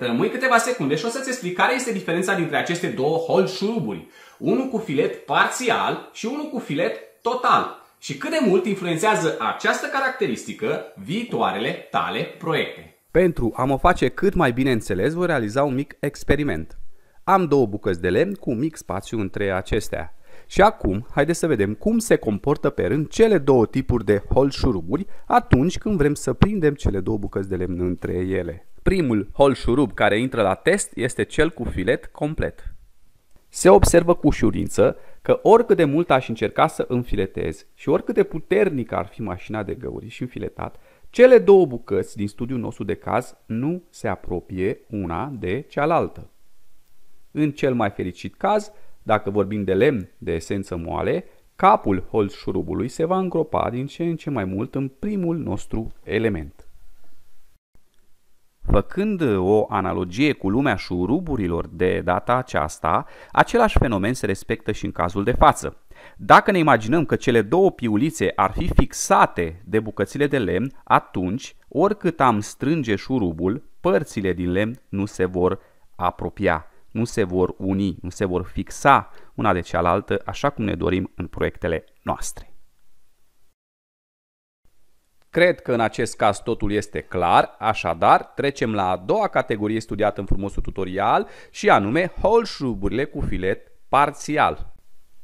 Rămâi câteva secunde și o să-ți explic care este diferența dintre aceste două hol șuruburi. Unul cu filet parțial și unul cu filet total. Și cât de mult influențează această caracteristică viitoarele tale proiecte. Pentru a mă face cât mai bine înțeles, voi realiza un mic experiment. Am două bucăți de lemn cu un mic spațiu între acestea. Și acum, haideți să vedem cum se comportă pe rând cele două tipuri de hol șuruburi atunci când vrem să prindem cele două bucăți de lemn între ele. Primul hol șurub care intră la test este cel cu filet complet. Se observă cu ușurință că oricât de mult aș încerca să înfiletez și oricât de puternică ar fi mașina de găuri și înfiletat, cele două bucăți din studiul nostru de caz nu se apropie una de cealaltă. În cel mai fericit caz, dacă vorbim de lemn de esență moale, capul holz șurubului se va îngropa din ce în ce mai mult în primul nostru element. Făcând uh, o analogie cu lumea șuruburilor de data aceasta, același fenomen se respectă și în cazul de față. Dacă ne imaginăm că cele două piulițe ar fi fixate de bucățile de lemn, atunci, oricât am strânge șurubul, părțile din lemn nu se vor apropia, nu se vor uni, nu se vor fixa una de cealaltă, așa cum ne dorim în proiectele noastre. Cred că în acest caz totul este clar, așadar trecem la a doua categorie studiată în frumosul tutorial și anume holșuburile cu filet parțial.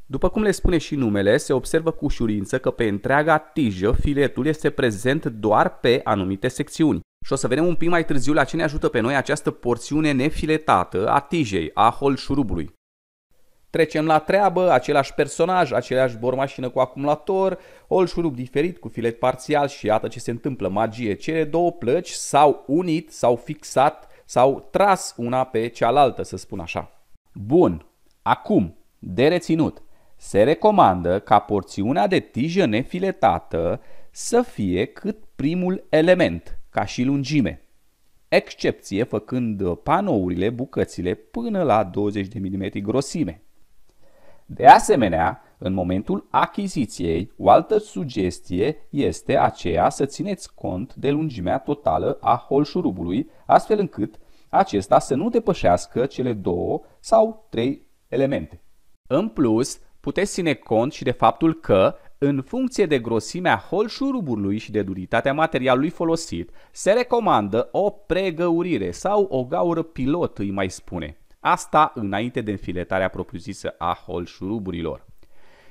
După cum le spune și numele, se observă cu ușurință că pe întreaga tijă filetul este prezent doar pe anumite secțiuni. Și o să vedem un pic mai târziu la ce ne ajută pe noi această porțiune nefiletată a tijei, a holșurubului. Trecem la treabă, același personaj, aceleași bormașină cu acumulator, ol șurub diferit cu filet parțial și iată ce se întâmplă, magie. Cele două plăci s-au unit, s-au fixat, s-au tras una pe cealaltă, să spun așa. Bun, acum, de reținut, se recomandă ca porțiunea de tijă nefiletată să fie cât primul element, ca și lungime, excepție făcând panourile, bucățile, până la 20 de mm grosime. De asemenea, în momentul achiziției, o altă sugestie este aceea să țineți cont de lungimea totală a holșurubului, astfel încât acesta să nu depășească cele două sau trei elemente. În plus, puteți ține cont și de faptul că, în funcție de grosimea holșurubului și de duritatea materialului folosit, se recomandă o pregăurire sau o gaură pilot, îi mai spune. Asta înainte de înfiletarea propriu-zisă a holșuruburilor.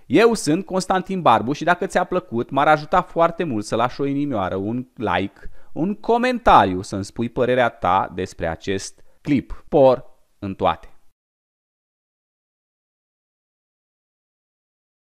Eu sunt Constantin Barbu și dacă ți-a plăcut, m-ar ajuta foarte mult să lași o inimioară, un like, un comentariu să-mi spui părerea ta despre acest clip. Por în toate!